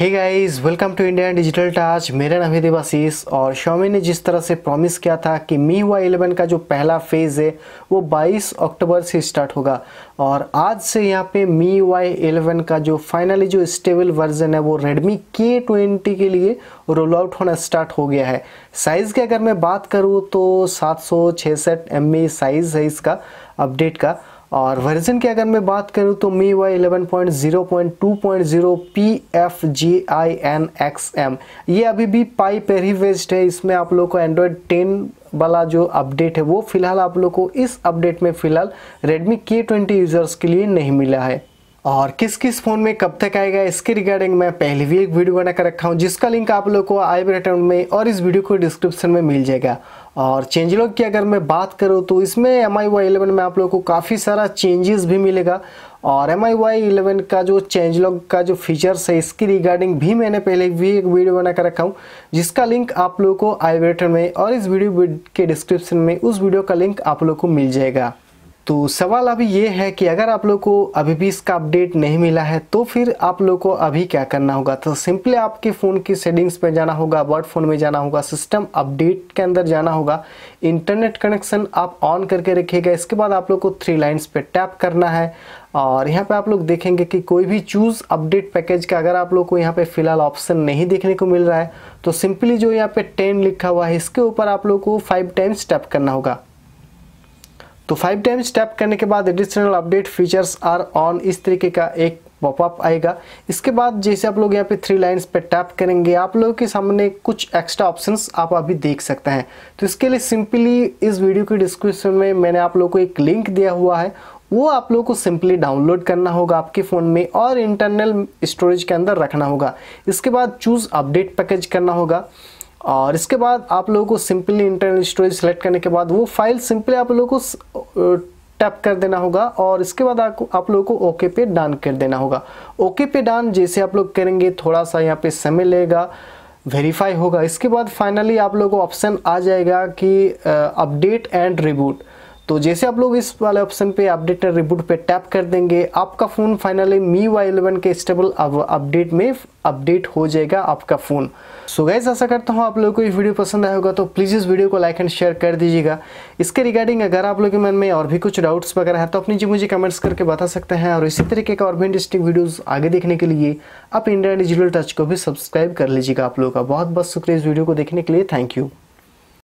hey guys welcome to Indian Digital Touch मेरा नाम है देवाशीष और शॉमी ने जिस तरह से प्रॉमिस किया था कि मी हुआ इलेवन का जो पहला फेज़ है वो 22 अक्टूबर से स्टार्ट होगा और आज से यहाँ पे मी वाई एलेवन का जो फाइनली जो स्टेबल वर्जन है वो रेडमी के ट्वेंटी के लिए रोल आउट होना स्टार्ट हो गया है साइज़ की अगर मैं बात करूँ तो सात सौ साइज़ है इसका अपडेट का और वर्जन की अगर मैं बात करूँ तो MIUI eleven point zero point two point zero P F G I N X M ये अभी भी पाई पर ही वेस्ट है इसमें आप लोग को एंड्रॉयड टेन वाला जो अपडेट है वो फिलहाल आप लोग को इस अपडेट में फ़िलहाल रेडमी के ट्वेंटी यूज़र्स के लिए नहीं मिला है और किस किस फ़ोन में कब तक आएगा इसके रिगार्डिंग मैं पहले भी एक वीडियो बनाकर रखा हूँ जिसका लिंक आप लोग को आई बटन में और इस वीडियो को डिस्क्रिप्शन में मिल जाएगा और चेंज लॉग की अगर मैं बात करूँ तो इसमें एम आई वाई इलेवन में आप लोग को काफ़ी सारा चेंजेस भी मिलेगा और एम आई वाई इलेवन का जो चेंज लॉग का जो फीचर्स है इसकी रिगार्डिंग भी मैंने पहले भी एक वीडियो बना कर रखा हूँ जिसका लिंक आप लोग को आई बटन में और इस वीडियो के डिस्क्रिप्शन में उस वीडियो का लिंक आप लोग को मिल जाएगा तो सवाल अभी ये है कि अगर आप लोग को अभी भी इसका अपडेट नहीं मिला है तो फिर आप लोग को अभी क्या करना होगा तो सिंपली आपके फ़ोन की सेटिंग्स में जाना होगा वर्ड फोन में जाना होगा सिस्टम अपडेट के अंदर जाना होगा इंटरनेट कनेक्शन आप ऑन करके रखिएगा इसके बाद आप लोग को थ्री लाइन्स पर टैप करना है और यहाँ पे आप लोग देखेंगे कि कोई भी चूज़ अपडेट पैकेज का अगर आप लोग को यहाँ पे फिलहाल ऑप्शन नहीं देखने को मिल रहा है तो सिंपली जो यहाँ पे टेन लिखा हुआ है इसके ऊपर आप लोग को फाइव टाइम्स टैप करना होगा तो फाइव टाइम्स टैप करने के बाद additional update features are on इस तरीके का एक पॉपअप आएगा इसके बाद जैसे आप लोग यहाँ पे थ्री लाइंस पे टैप करेंगे आप लोगों के सामने कुछ एक्स्ट्रा ऑप्शंस आप अभी देख सकते हैं तो इसके लिए सिंपली इस वीडियो की डिस्क्रिप्शन में मैंने आप लोग को एक लिंक दिया हुआ है वो आप लोग को सिंपली डाउनलोड करना होगा आपके फ़ोन में और इंटरनल स्टोरेज के अंदर रखना होगा इसके बाद चूज़ अपडेट पैकेज करना होगा और इसके बाद आप लोगों को सिंपली इंटरनल स्टोरेज सेलेक्ट करने के बाद वो फाइल सिंपली आप लोगों को टैप कर देना होगा और इसके बाद आपको आप लोगों को ओके पे डान कर देना होगा ओके पे डान जैसे आप लोग करेंगे थोड़ा सा यहाँ पे समय लेगा वेरीफाई होगा इसके बाद फाइनली आप लोगों को ऑप्शन आ जाएगा कि अपडेट एंड रिबूट तो जैसे आप लोग इस वाले ऑप्शन पे अपडेट एंड रिबूट पे टैप कर देंगे आपका phone finally MIUI eleven के स्टेबल अपडेट में अपडेट हो जाएगा आपका फ़ोन सो गैस ऐसा करता हूँ आप लोगों को ये वीडियो पसंद आया होगा तो प्लीज़ इस वीडियो को लाइक एंड शेयर कर दीजिएगा इसके रिगार्डिंग अगर आप लोगों के मन में और भी कुछ डाउट्स वगैरह है तो अपनी जी मुझे कमेंट्स करके बता सकते हैं और इसी तरीके का और भी इंटरेस्टिंग वीडियोज़ आगे देखने के लिए आप इंडिया डिजिटल टच को भी सब्सक्राइब कर लीजिएगा आप लोगों का बहुत बहुत शुक्रिया इस वीडियो को देखने के लिए थैंक यू